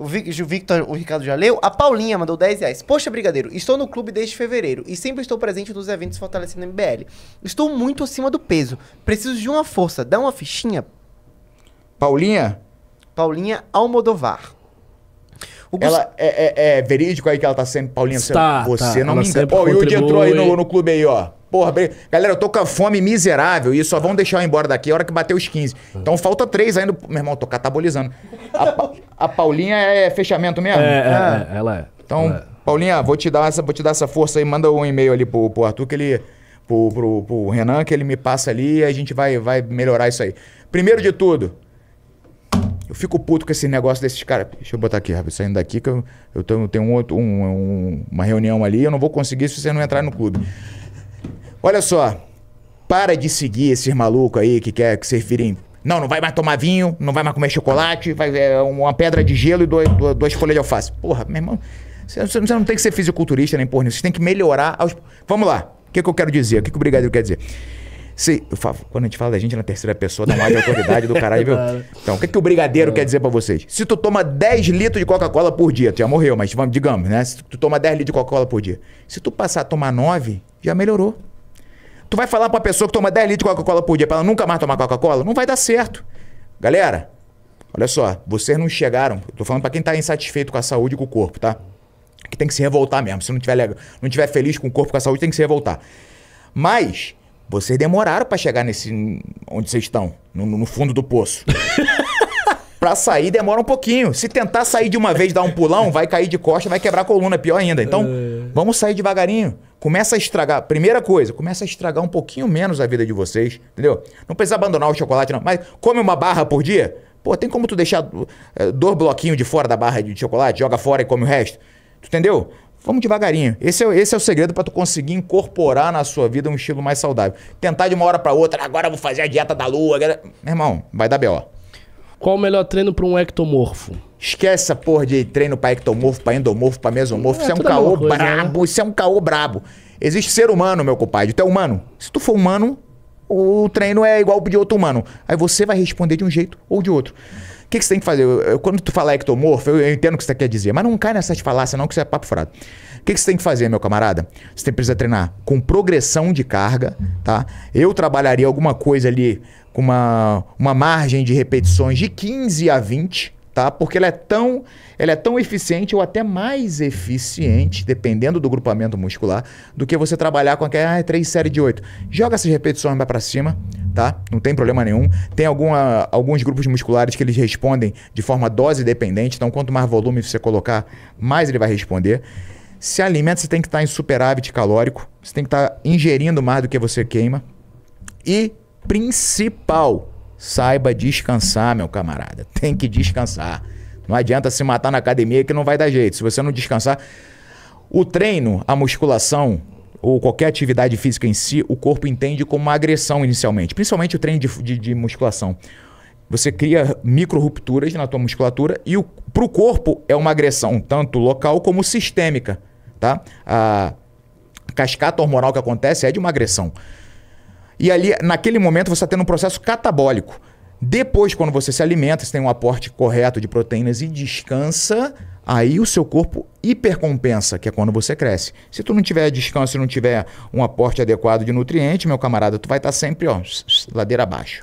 O Victor, o Ricardo já leu. A Paulinha mandou 10 reais. Poxa, Brigadeiro, estou no clube desde fevereiro e sempre estou presente nos eventos fortalecendo MBL. Estou muito acima do peso. Preciso de uma força. Dá uma fichinha. Paulinha? Paulinha Almodovar. Gust... Ela é, é, é, verídico aí que ela tá sempre, Paulinha? Está, você, tá, não me engana. o Yudi entrou aí no, no clube aí, ó. Porra, galera, eu tô com a fome miserável e só vão deixar eu embora daqui a hora que bater os 15. É. Então falta três ainda. Meu irmão, tô catabolizando. A, pa... A Paulinha é fechamento mesmo? É, é, ah. é. ela é. Então, ela é. Paulinha, vou te, dar essa, vou te dar essa força aí. Manda um e-mail ali pro, pro Arthur, que ele. Pro, pro, pro Renan, que ele me passa ali e a gente vai, vai melhorar isso aí. Primeiro de tudo, eu fico puto com esse negócio desses caras. Deixa eu botar aqui, rapaz, saindo daqui, que eu, eu tenho, um outro, um, um, uma reunião ali, eu não vou conseguir se você não entrar no clube. Olha só, para de seguir esses malucos aí que quer que se virem não, não vai mais tomar vinho, não vai mais comer chocolate, vai é, uma pedra de gelo e dois, dois, duas folhas de alface. Porra, meu irmão, você, você não tem que ser fisiculturista nem porra, você tem que melhorar. Aos... Vamos lá, o que, que eu quero dizer? O que, que o brigadeiro quer dizer? Se, falo, quando a gente fala da gente na terceira pessoa, dá mais de autoridade do caralho, viu? Então, o que, que o brigadeiro é. quer dizer para vocês? Se tu toma 10 litros de Coca-Cola por dia, tu já morreu, mas vamos, digamos, né? Se tu toma 10 litros de Coca-Cola por dia. Se tu passar a tomar 9, já melhorou. Tu vai falar pra uma pessoa que toma 10 litros de Coca-Cola por dia pra ela nunca mais tomar Coca-Cola? Não vai dar certo. Galera, olha só, vocês não chegaram. Eu tô falando pra quem tá insatisfeito com a saúde e com o corpo, tá? Que tem que se revoltar mesmo. Se não tiver, legal, não tiver feliz com o corpo, e com a saúde, tem que se revoltar. Mas, vocês demoraram para chegar nesse. onde vocês estão, no, no fundo do poço. pra sair demora um pouquinho. Se tentar sair de uma vez, dar um pulão, vai cair de costa, vai quebrar a coluna, pior ainda. Então, é. vamos sair devagarinho começa a estragar. Primeira coisa, começa a estragar um pouquinho menos a vida de vocês, entendeu? Não precisa abandonar o chocolate, não. Mas come uma barra por dia. Pô, tem como tu deixar eh, dois bloquinhos de fora da barra de chocolate, joga fora e come o resto? Tu entendeu? Vamos devagarinho. Esse é, esse é o segredo para tu conseguir incorporar na sua vida um estilo mais saudável. Tentar de uma hora para outra, agora eu vou fazer a dieta da lua. Meu irmão, vai dar B.O. Qual o melhor treino para um ectomorfo? Esquece essa porra de treino pra ectomorfo, pra endomorfo, pra mesomorfo. É, isso é um é caô coisa, brabo, né? isso é um caô brabo. Existe ser humano, meu compadre. Tu é humano. Se tu for humano, o treino é igual de outro humano. Aí você vai responder de um jeito ou de outro. O que, que você tem que fazer? Eu, eu, quando tu falar ectomorfo, eu, eu, entendo o que você quer dizer, mas não cai nessa de falácias, não, que isso é papo furado. O que, que você tem que fazer, meu camarada? Você tem, precisa treinar com progressão de carga, tá? Eu trabalharia alguma coisa ali com uma, uma margem de repetições de 15 a 20 tá? Porque ela é tão, ele é tão eficiente ou até mais eficiente, dependendo do grupamento muscular, do que você trabalhar com aquela ah, 3 é série de 8. Joga essas repetições para cima, tá? Não tem problema nenhum. Tem alguma, alguns grupos musculares que eles respondem de forma dose dependente, então quanto mais volume você colocar, mais ele vai responder. Se alimenta, você tem que estar tá em superávit calórico, você tem que estar tá ingerindo mais do que você queima. E principal, Saiba descansar, meu camarada. Tem que descansar. Não adianta se matar na academia que não vai dar jeito. Se você não descansar. O treino, a musculação ou qualquer atividade física em si, o corpo entende como uma agressão inicialmente, principalmente o treino de, de, de musculação. Você cria micro rupturas na tua musculatura e para o corpo é uma agressão, tanto local como sistêmica. Tá? A cascata hormonal que acontece é de uma agressão. E ali, naquele momento, você está tendo um processo catabólico. Depois, quando você se alimenta, você tem um aporte correto de proteínas e descansa, aí o seu corpo hipercompensa, que é quando você cresce. Se tu não tiver descanso, se não tiver um aporte adequado de nutriente, meu camarada, tu vai estar tá sempre ó, ladeira abaixo.